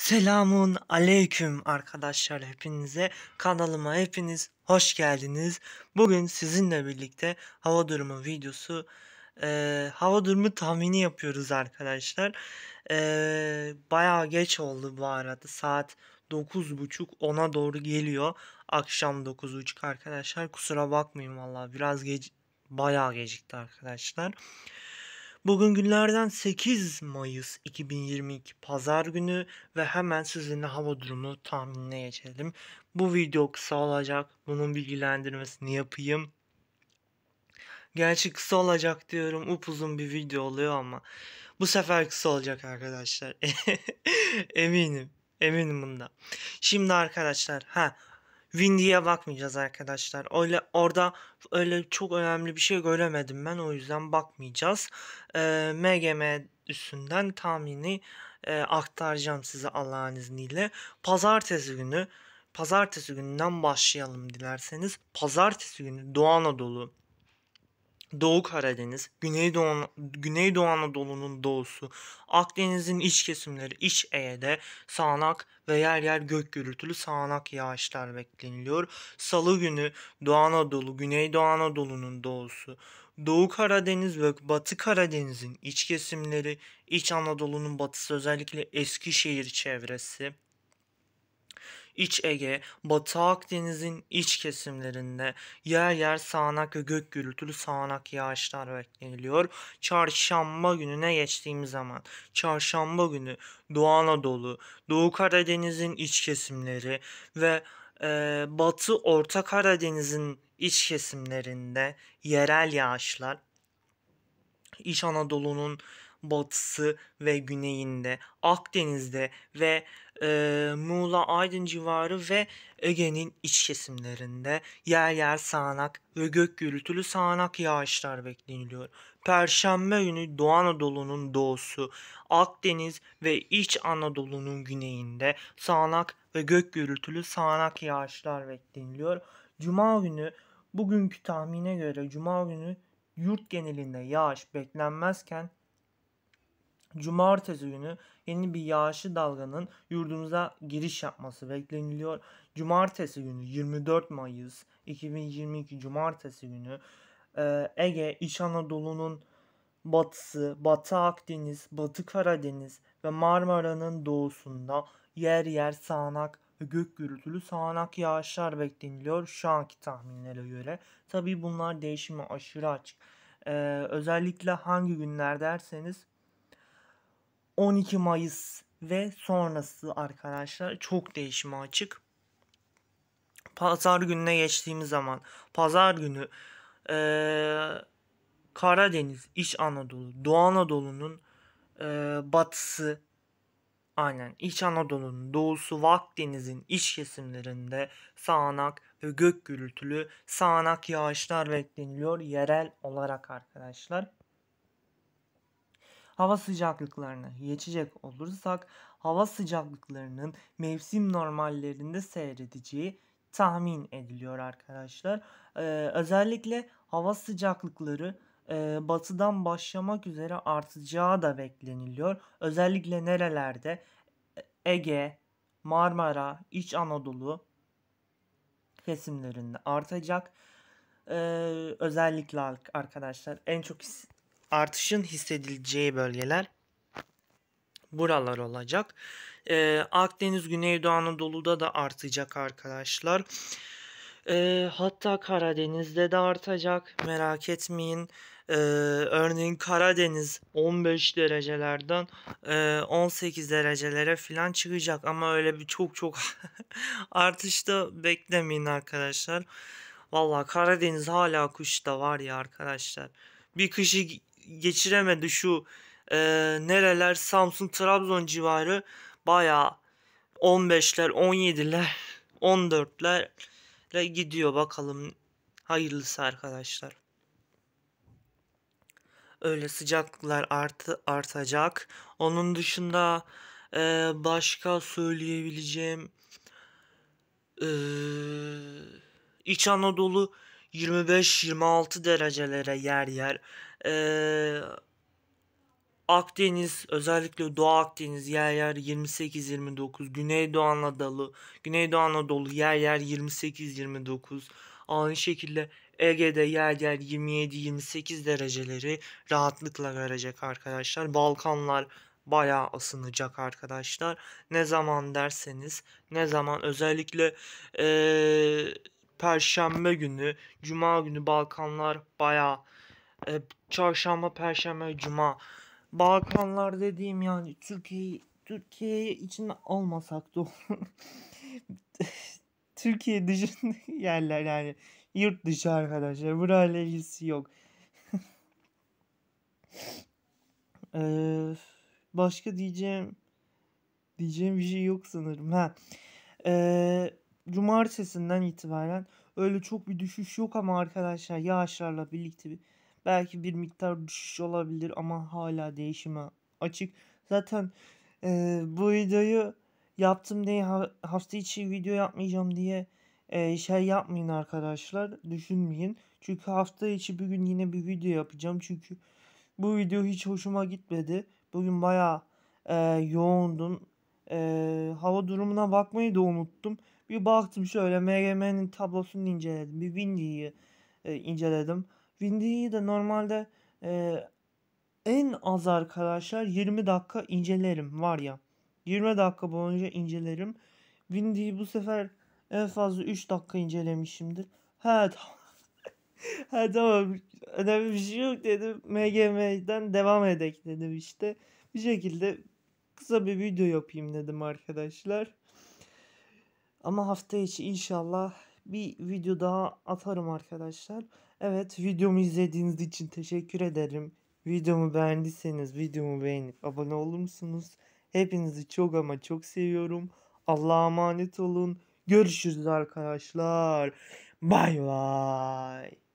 Selamun aleyküm arkadaşlar hepinize. Kanalıma hepiniz hoş geldiniz. Bugün sizinle birlikte hava durumu videosu, e, hava durumu tahmini yapıyoruz arkadaşlar. E, bayağı geç oldu bu arada. Saat 9.30 ona doğru geliyor. Akşam 9.30 arkadaşlar. Kusura bakmayın vallahi biraz geç bayağı gecikti arkadaşlar. Bugün günlerden 8 Mayıs 2022 Pazar günü ve hemen sizinle hava durumu tahminine Bu video kısa olacak. Bunun bilgilendirmesini yapayım. Gerçi kısa olacak diyorum. Upuzun bir video oluyor ama bu sefer kısa olacak arkadaşlar. eminim. Eminim bunda. Şimdi arkadaşlar ha Windy'ye bakmayacağız arkadaşlar. Öyle orada öyle çok önemli bir şey göremedim ben. O yüzden bakmayacağız. E, ee, MGM üstünden tahmini e, aktaracağım size Allah'ın izniyle. Pazartesi günü Pazartesi gününden başlayalım dilerseniz. Pazartesi günü Doğu Anadolu Doğu Karadeniz, Güneydoğu, Güneydoğu Anadolu'nun doğusu, Akdeniz'in iç kesimleri, iç Ege'de sağanak ve yer yer gök gürültülü sağanak yağışlar bekleniliyor. Salı günü Doğu Anadolu, Güneydoğu Anadolu'nun doğusu, Doğu Karadeniz ve Batı Karadeniz'in iç kesimleri, İç Anadolu'nun batısı özellikle Eskişehir çevresi, İç Ege, Batı Akdeniz'in iç kesimlerinde yer yer sağanak ve gök gürültülü sağanak yağışlar bekleniliyor. Çarşamba gününe geçtiğimiz zaman, çarşamba günü Doğu Anadolu, Doğu Karadeniz'in iç kesimleri ve e, Batı Orta Karadeniz'in iç kesimlerinde yerel yağışlar, İç Anadolu'nun batısı ve güneyinde, Akdeniz'de ve e, Muğla, Aydın civarı ve Ege'nin iç kesimlerinde yer yer sağanak ve gök gürültülü sağanak yağışlar bekleniliyor. Perşembe günü Doğu Anadolu'nun doğusu, Akdeniz ve iç Anadolu'nun güneyinde sağanak ve gök gürültülü sağanak yağışlar bekleniliyor. Cuma günü bugünkü tahmine göre Cuma günü yurt genelinde yağış beklenmezken Cumartesi günü yeni bir yağışlı dalganın yurdumuza giriş yapması bekleniliyor. Cumartesi günü 24 Mayıs 2022 Cumartesi günü e, Ege, İç Anadolu'nun batısı, Batı Akdeniz, Batı Karadeniz ve Marmara'nın doğusunda yer yer sağanak ve gök gürültülü sağanak yağışlar bekleniliyor şu anki tahminlere göre. Tabi bunlar değişimi aşırı açık. Ee, özellikle hangi günler derseniz 12 Mayıs ve sonrası arkadaşlar çok değişime açık. Pazar gününe geçtiğimiz zaman pazar günü e, Karadeniz, İç Anadolu, Doğu Anadolu'nun e, batısı aynen İç Anadolu'nun doğusu ve Akdeniz'in iç kesimlerinde sağanak ve gök gürültülü sağanak yağışlar bekleniliyor yerel olarak arkadaşlar hava sıcaklıklarını geçecek olursak hava sıcaklıklarının mevsim normallerinde seyredeceği tahmin ediliyor arkadaşlar. Ee, özellikle hava sıcaklıkları e, batıdan başlamak üzere artacağı da bekleniliyor. Özellikle nerelerde? Ege, Marmara, İç Anadolu kesimlerinde artacak. Ee, özellikle arkadaşlar en çok artışın hissedileceği bölgeler buralar olacak. Ee, Akdeniz, Güneydoğu Anadolu'da da artacak arkadaşlar. Ee, hatta Karadeniz'de de artacak. Merak etmeyin. Ee, örneğin Karadeniz 15 derecelerden e, 18 derecelere falan çıkacak. Ama öyle bir çok çok artışta beklemeyin arkadaşlar. Valla Karadeniz hala kışta var ya arkadaşlar. Bir kışı geçiremedi şu e, nereler Samsun Trabzon civarı baya 15'ler 17'ler 14'lerle gidiyor bakalım hayırlısı arkadaşlar. Öyle sıcaklıklar art artacak. Onun dışında e, başka söyleyebileceğim e, İç Anadolu 25-26 derecelere yer yer. Ee, Akdeniz özellikle Doğu Akdeniz yer yer 28-29. Güneydoğu Anadolu, Güneydoğu Anadolu yer yer 28-29. Aynı şekilde Ege'de yer yer 27-28 dereceleri rahatlıkla görecek arkadaşlar. Balkanlar bayağı ısınacak arkadaşlar. Ne zaman derseniz ne zaman özellikle ee, Perşembe günü, Cuma günü Balkanlar baya e, Çarşamba, Perşembe, Cuma. Balkanlar dediğim yani Türkiye Türkiye için olmasak da Türkiye dışında yerler yani yurt dışı arkadaşlar. Burayla ilgisi yok. ee, başka diyeceğim diyeceğim bir şey yok sanırım. Ha. Ee, cumartesinden itibaren öyle çok bir düşüş yok ama arkadaşlar yağışlarla birlikte bir, belki bir miktar düşüş olabilir ama hala değişime açık. Zaten e, bu videoyu yaptım diye hafta içi video yapmayacağım diye e, şey yapmayın arkadaşlar düşünmeyin. Çünkü hafta içi bir gün yine bir video yapacağım çünkü bu video hiç hoşuma gitmedi. Bugün bayağı e, yoğundum ee, hava durumuna bakmayı da unuttum. Bir baktım şöyle MGM'nin tablosunu inceledim. Bir Windy'yi e, inceledim. Windy'yi de normalde e, en az arkadaşlar 20 dakika incelerim var ya. 20 dakika boyunca incelerim. Windy'yi bu sefer en fazla 3 dakika incelemişimdir. Ha tamam. ha tamam. Önemli bir şey yok dedim. MGM'den devam edek dedim işte. Bir şekilde kısa bir video yapayım dedim arkadaşlar. Ama hafta içi inşallah bir video daha atarım arkadaşlar. Evet videomu izlediğiniz için teşekkür ederim. Videomu beğendiyseniz videomu beğenip abone olur musunuz? Hepinizi çok ama çok seviyorum. Allah'a emanet olun. Görüşürüz arkadaşlar. Bay bay.